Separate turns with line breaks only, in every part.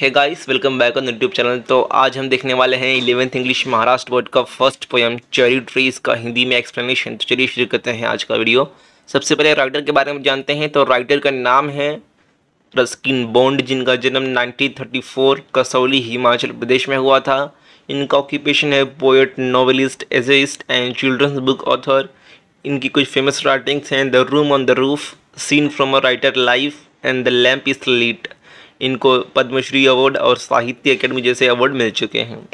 है guys welcome back on YouTube channel तो आज हम देखने वाले हैं इलेवेंथ इंग्लिश महाराष्ट्र बोर्ड का फर्स्ट पोएम चेरी ट्रीज का हिंदी में एक्सप्लेनेशन तो चलिए शुरू करते हैं आज का वीडियो सबसे पहले राइटर के बारे में जानते हैं तो राइटर का नाम है रस्किन बॉन्ड जिनका जन्म 1934 कसौली हिमाचल प्रदेश में हुआ था इनका ऑक्यूपेशन है poet novelist essayist and children's book author इनकी कुछ फेमस राइटिंग्स हैं the room on the roof scene from a writer life and the lamp is lit इनको पद्मश्री अवार्ड और साहित्य अकेडमी जैसे अवार्ड मिल चुके हैं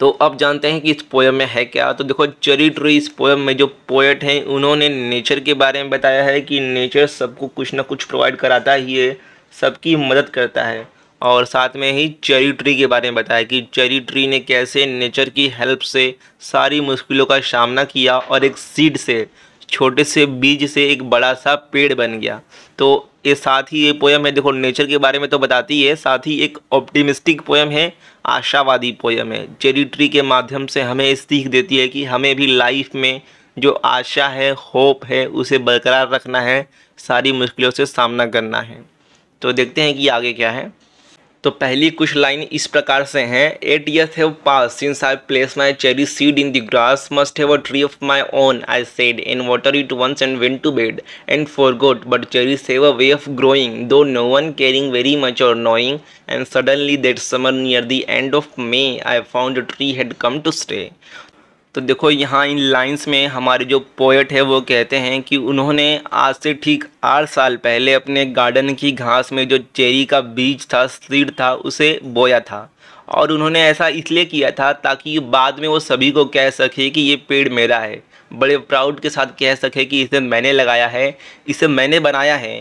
तो अब जानते हैं कि इस पोएम में है क्या तो देखो चरी ट्री इस पोएम में जो पोएट हैं उन्होंने नेचर के बारे में बताया है कि नेचर सबको कुछ ना कुछ प्रोवाइड कराता ही है सबकी मदद करता है और साथ में ही चेरी ट्री के बारे में बताया कि चेरी ट्री ने कैसे नेचर की हेल्प से सारी मुश्किलों का सामना किया और एक सीड से छोटे से बीज से एक बड़ा सा पेड़ बन गया तो ये साथ ही ये पोएम है देखो नेचर के बारे में तो बताती है साथ ही एक ऑप्टिमिस्टिक पोएम है आशावादी पोएम है ट्री के माध्यम से हमें सीख देती है कि हमें भी लाइफ में जो आशा है होप है उसे बरकरार रखना है सारी मुश्किलों से सामना करना है तो देखते हैं कि आगे क्या है तो पहली कुछ लाइन इस प्रकार से हैं eight years have pass since I place my cherry seed in the grass must have a tree of my own I said and water it once and went to bed and forgot but cherry save a way of growing though no one caring very much or knowing and suddenly that summer near the end of May I found tree had come to stay तो देखो यहाँ इन lines में हमारे जो poet है वो कहते हैं कि उन्होंने आज से ठीक आठ साल पहले अपने गार्डन की घास में जो चेरी का बीज था सीड था उसे बोया था और उन्होंने ऐसा इसलिए किया था ताकि बाद में वो सभी को कह सके कि ये पेड़ मेरा है बड़े प्राउड के साथ कह सके कि इसे मैंने लगाया है इसे मैंने बनाया है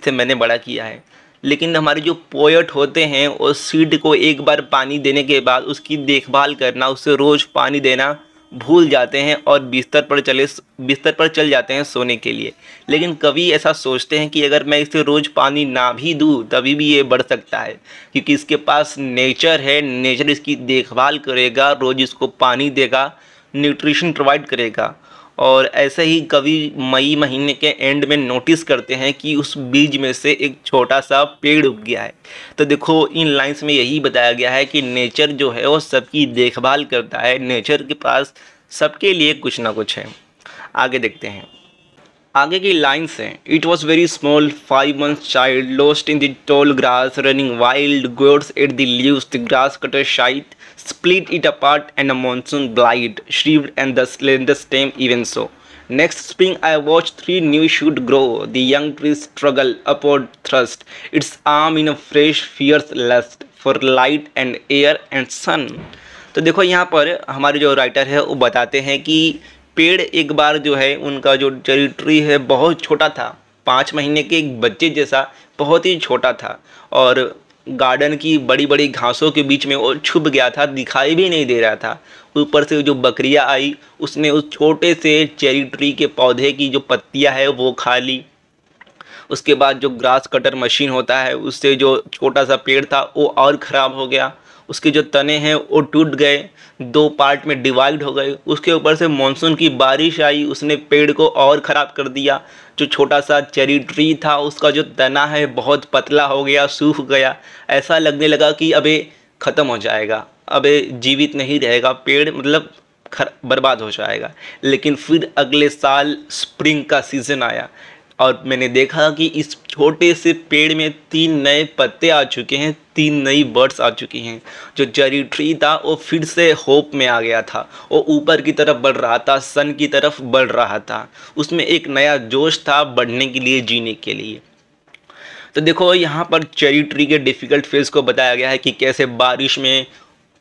इसे मैंने बड़ा किया है लेकिन हमारे जो पोएट होते हैं वो सीड को एक बार पानी देने के बाद उसकी देखभाल करना उसे रोज़ पानी देना भूल जाते हैं और बिस्तर पर चले बिस्तर पर चल जाते हैं सोने के लिए लेकिन कवि ऐसा सोचते हैं कि अगर मैं इसे रोज़ पानी ना भी दूँ तभी भी ये बढ़ सकता है क्योंकि इसके पास नेचर है नेचर इसकी देखभाल करेगा रोज़ इसको पानी देगा न्यूट्रिशन प्रोवाइड करेगा और ऐसे ही कवि मई महीने के एंड में नोटिस करते हैं कि उस बीज में से एक छोटा सा पेड़ उग गया है तो देखो इन लाइंस में यही बताया गया है कि नेचर जो है वो सबकी देखभाल करता है नेचर के पास सबके लिए कुछ ना कुछ है आगे देखते हैं आगे की लाइन्स हैं it was very small five month child lost in the grass running wild goats ate the leaves the grass cutter scythe split it apart and a monsoon blight shriveled and the slender stem even so. Next spring I watched three new shoot grow, the young tree struggle upward thrust, its arm in a fresh fierce lust for light and air and sun. तो देखो यहाँ पर हमारे जो writer है वो बताते हैं कि पेड़ एक बार जो है उनका जो टेरिटरी है बहुत छोटा था पाँच महीने के एक बच्चे जैसा बहुत ही छोटा था और गार्डन की बड़ी बड़ी घासों के बीच में वो छुप गया था दिखाई भी नहीं दे रहा था ऊपर से जो बकरियाँ आई उसने उस छोटे से चेरी ट्री के पौधे की जो पत्तियाँ है वो खा ली उसके बाद जो ग्रास कटर मशीन होता है उससे जो छोटा सा पेड़ था वो और ख़राब हो गया उसके जो तने हैं वो टूट गए दो पार्ट में डिवाइड हो गए उसके ऊपर से मानसून की बारिश आई उसने पेड़ को और ख़राब कर दिया जो छोटा सा चेरी ट्री था उसका जो तना है बहुत पतला हो गया सूख गया ऐसा लगने लगा कि अबे ख़त्म हो जाएगा अबे जीवित नहीं रहेगा पेड़ मतलब बर्बाद हो जाएगा लेकिन फिर अगले साल स्प्रिंग का सीज़न आया और मैंने देखा कि इस छोटे से पेड़ में तीन नए पत्ते आ चुके हैं तीन नई बर्ड्स आ चुकी हैं जो जरी ट्री था वो फिर से होप में आ गया था वो ऊपर की तरफ बढ़ रहा था सन की तरफ बढ़ रहा था उसमें एक नया जोश था बढ़ने के लिए जीने के लिए तो देखो यहाँ पर चेरी ट्री के डिफ़िकल्ट फेज़ को बताया गया है कि कैसे बारिश में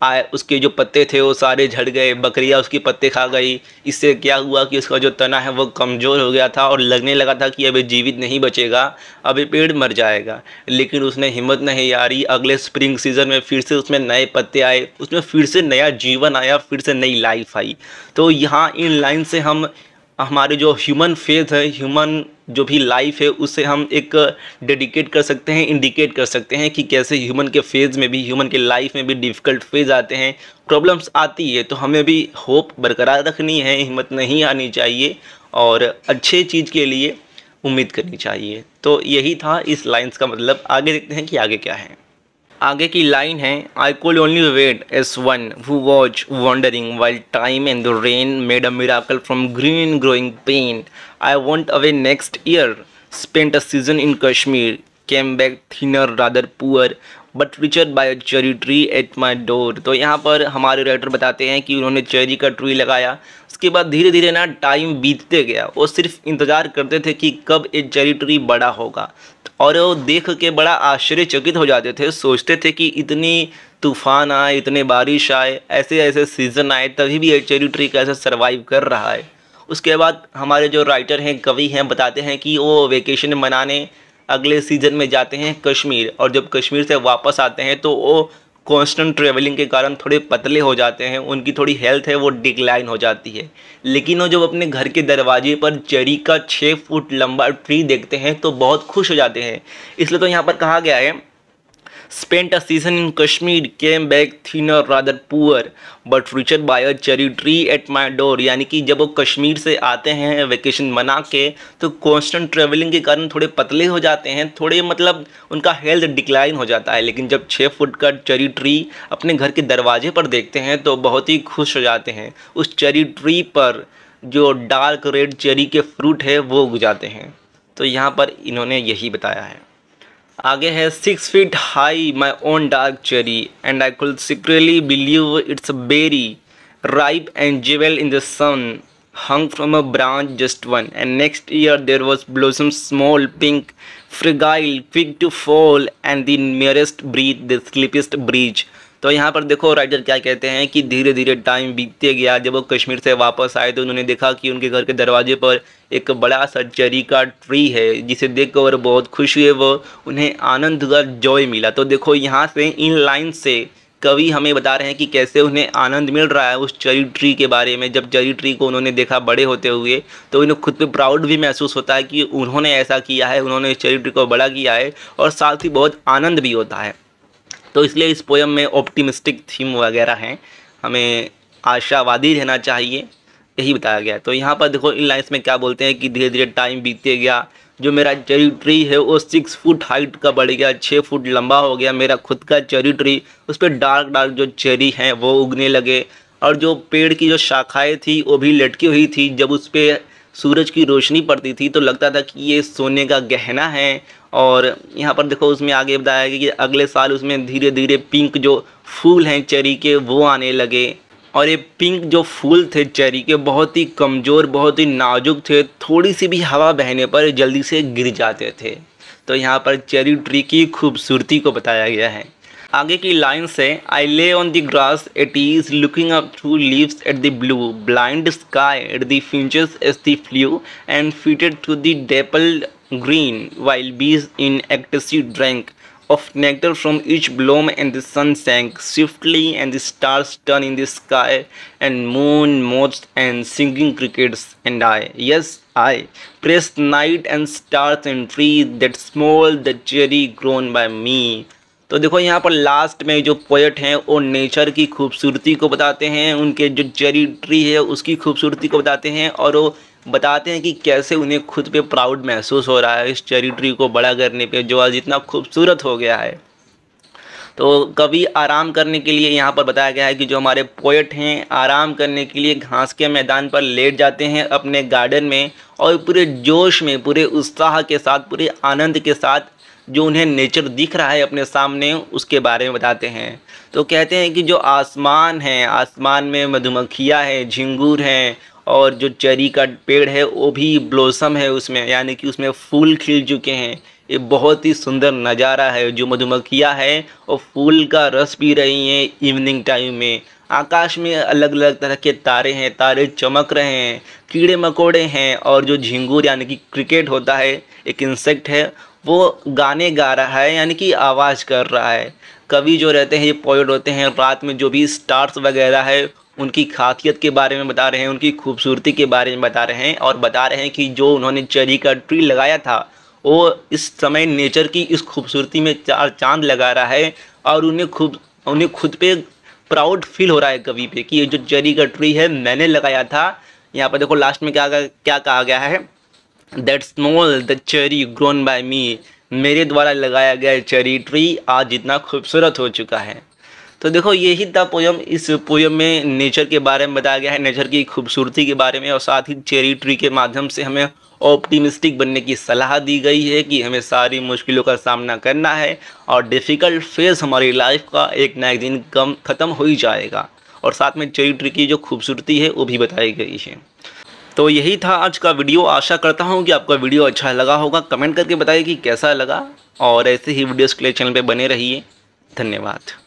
आए उसके जो पत्ते थे वो सारे झड़ गए बकरियाँ उसके पत्ते खा गई इससे क्या हुआ कि उसका जो तना है वो कमज़ोर हो गया था और लगने लगा था कि अभी जीवित नहीं बचेगा अभी पेड़ मर जाएगा लेकिन उसने हिम्मत नहीं हारी अगले स्प्रिंग सीज़न में फिर से उसमें नए पत्ते आए उसमें फिर से नया जीवन आया फिर से नई लाइफ आई तो यहाँ इन लाइन से हम हमारे जो ह्यूमन फेथ है ह्यूमन जो भी लाइफ है उसे हम एक डेडिकेट कर सकते हैं इंडिकेट कर सकते हैं कि कैसे ह्यूमन के फेज़ में भी ह्यूमन के लाइफ में भी डिफ़िकल्ट फेज़ आते हैं प्रॉब्लम्स आती है तो हमें भी होप बरकरार रखनी है हिम्मत नहीं आनी चाहिए और अच्छे चीज़ के लिए उम्मीद करनी चाहिए तो यही था इस लाइन्स का मतलब आगे देखते हैं कि आगे क्या है आगे की लाइन है I could only wait as one who watch wandering while time and the rain made a miracle from green growing pain I went away next year spent a season in Kashmir came back thinner rather poor but richer by cherry tree at my door तो यहाँ पर हमारे writer बताते हैं कि उन्होंने cherry का tree लगाया उसके बाद धीरे धीरे ना टाइम बीतते गया वो सिर्फ इंतज़ार करते थे कि कब ये चेरी ट्री बड़ा होगा और वो देख के बड़ा आश्चर्यचकित हो जाते थे सोचते थे कि इतनी तूफान आए इतने बारिश आए ऐसे ऐसे सीज़न आए तभी भी ये चेरी ट्री कैसे सर्वाइव कर रहा है उसके बाद हमारे जो राइटर हैं कवि हैं बताते हैं कि वो वेकेशन मनाने अगले सीज़न में जाते हैं कश्मीर और जब कश्मीर से वापस आते हैं तो वो कांस्टेंट ट्रेवलिंग के कारण थोड़े पतले हो जाते हैं उनकी थोड़ी हेल्थ है वो डिक्लाइन हो जाती है लेकिन वो जब अपने घर के दरवाजे पर चरी का छः फुट लंबा ट्री देखते हैं तो बहुत खुश हो जाते हैं इसलिए तो यहाँ पर कहा गया है spent a season in Kashmir, came back thinner, rather poor, but richer by a cherry tree at my door. यानी कि जब वो कश्मीर से आते हैं वेकेशन मना के तो कॉन्स्टेंट ट्रेवलिंग के कारण थोड़े पतले हो जाते हैं थोड़े मतलब उनका हेल्थ डिक्लाइन हो जाता है लेकिन जब छः फुट का चेरी ट्री अपने घर के दरवाजे पर देखते हैं तो बहुत ही खुश हो जाते हैं उस चेरी ट्री पर जो डार्क रेड चेरी के फ्रूट है वो उग जाते हैं तो यहाँ पर इन्होंने यही बताया है Aage has 6 feet high, my own dark cherry, and I could secretly believe it's a berry, ripe and jewel in the sun, hung from a branch just one. And next year there was blossom small, pink, fragile, quick to fall, and the merest breath, the sleepiest breeze. तो यहाँ पर देखो writer क्या कहते हैं कि धीरे धीरे टाइम बीतते गया जब वो कश्मीर से वापस आए तो उन्होंने देखा कि उनके घर के दरवाजे पर एक बड़ा सा चरी का ट्री है जिसे देख देखकर बहुत खुश हुए वो उन्हें आनंद का जॉय मिला तो देखो यहाँ से इन लाइन से कवि हमें बता रहे हैं कि कैसे उन्हें आनंद मिल रहा है उस चरी ट्री के बारे में जब चरी ट्री को उन्होंने देखा बड़े होते हुए तो उन्हें खुद पे प्राउड भी महसूस होता है कि उन्होंने ऐसा किया है उन्होंने इस चरी ट्री को बड़ा किया है और साथ ही बहुत आनंद भी होता है तो इसलिए इस पोएम में ऑप्टिमिस्टिक थीम वगैरह हैं हमें आशावादी रहना चाहिए यही बताया गया तो यहाँ पर देखो इन लाइन्स में क्या बोलते हैं कि धीरे धीरे टाइम बीते गया जो मेरा चेरी ट्री है वो सिक्स फुट हाइट का बढ़ गया छः फुट लंबा हो गया मेरा खुद का चेरी ट्री उस पर डार्क डार्क जो चेरी हैं वो उगने लगे और जो पेड़ की जो शाखाएं थी वो भी लटकी हुई थी जब उस पर सूरज की रोशनी पड़ती थी तो लगता था कि ये सोने का गहना है और यहाँ पर देखो उसमें आगे बताया गया कि अगले साल उसमें धीरे धीरे पिंक जो फूल हैं चेरी के वो आने लगे और ये पिंक जो फूल थे चेरी के बहुत ही कमज़ोर बहुत ही नाजुक थे थोड़ी सी भी हवा बहने पर जल्दी से गिर जाते थे तो यहाँ पर चेरी ट्री की खूबसूरती को बताया गया है आगे की लाइन से I lay on the grass it is looking up through leaves at the blue blind sky at the futures as the flew and fitted to the dapple green while bees in ecstasy drank of nectar from each bloom and the sun sank swiftly and the stars turned in the sky and moon moths and singing crickets and i yes i praised night and stars and trees that small the cherry grown by me तो देखो यहाँ पर last में जो poet हैं वो nature की खूबसूरती को बताते हैं उनके जो चेरी ट्री है उसकी खूबसूरती को बताते हैं और वो बताते हैं कि कैसे उन्हें खुद पे प्राउड महसूस हो रहा है इस चैरिटी को बड़ा करने पे जो आज इतना खूबसूरत हो गया है तो कभी आराम करने के लिए यहाँ पर बताया गया है कि जो हमारे पोएट हैं आराम करने के लिए घास के मैदान पर लेट जाते हैं अपने गार्डन में और पूरे जोश में पूरे उत्साह के साथ पूरे आनंद के साथ जो उन्हें नेचर दिख रहा है अपने सामने उसके बारे में बताते हैं तो कहते हैं कि जो आसमान है आसमान में मधुमक्खियाँ हैं झिंगूर हैं और जो चेरी का पेड़ है वो भी ब्लॉसम है उसमें यानी कि उसमें फूल खिल चुके हैं ये बहुत ही सुंदर नज़ारा है जो मधुमक्खियाँ है और फूल का रस पी रही हैं इवनिंग टाइम में आकाश में अलग अलग तरह के तारे हैं तारे चमक रहे हैं कीड़े मकोड़े हैं और जो झिंगूर यानी कि क्रिकेट होता है एक इंसेक्ट है वो गाने गा रहा है यानी कि आवाज़ कर रहा है कवि जो रहते हैं ये पोइट होते हैं रात में जो भी स्टार्स वगैरह है उनकी खासियत के बारे में बता रहे हैं उनकी खूबसूरती के बारे में बता रहे हैं और बता रहे हैं कि जो उन्होंने चेरी का ट्री लगाया था वो इस समय नेचर की इस खूबसूरती में चार चांद लगा रहा है और उन्हें खूब उन्हें खुद पे प्राउड फील हो रहा है कवि पे कि ये जो चेरी का ट्री है मैंने लगाया था यहाँ पर देखो लास्ट में क्या क्या कहा गया है that small the cherry grown by me मेरे द्वारा लगाया गया चेरी ट्री आज इतना खूबसूरत हो चुका है तो देखो यही था पोयम इस पोयम में नेचर के बारे में बताया गया है नेचर की खूबसूरती के बारे में और साथ ही चेरी ट्री के माध्यम से हमें ऑप्टिमिस्टिक बनने की सलाह दी गई है कि हमें सारी मुश्किलों का सामना करना है और डिफ़िकल्ट फेज़ हमारी लाइफ का एक ना एक दिन कम ख़त्म हो ही जाएगा और साथ में चेरी ट्री की जो खूबसूरती है वो भी बताई गई है तो यही था आज का वीडियो आशा करता हूँ कि आपका वीडियो अच्छा लगा होगा कमेंट करके बताइए कि कैसा लगा और ऐसे ही वीडियोज़ के लिए चैनल पर बने रहिए धन्यवाद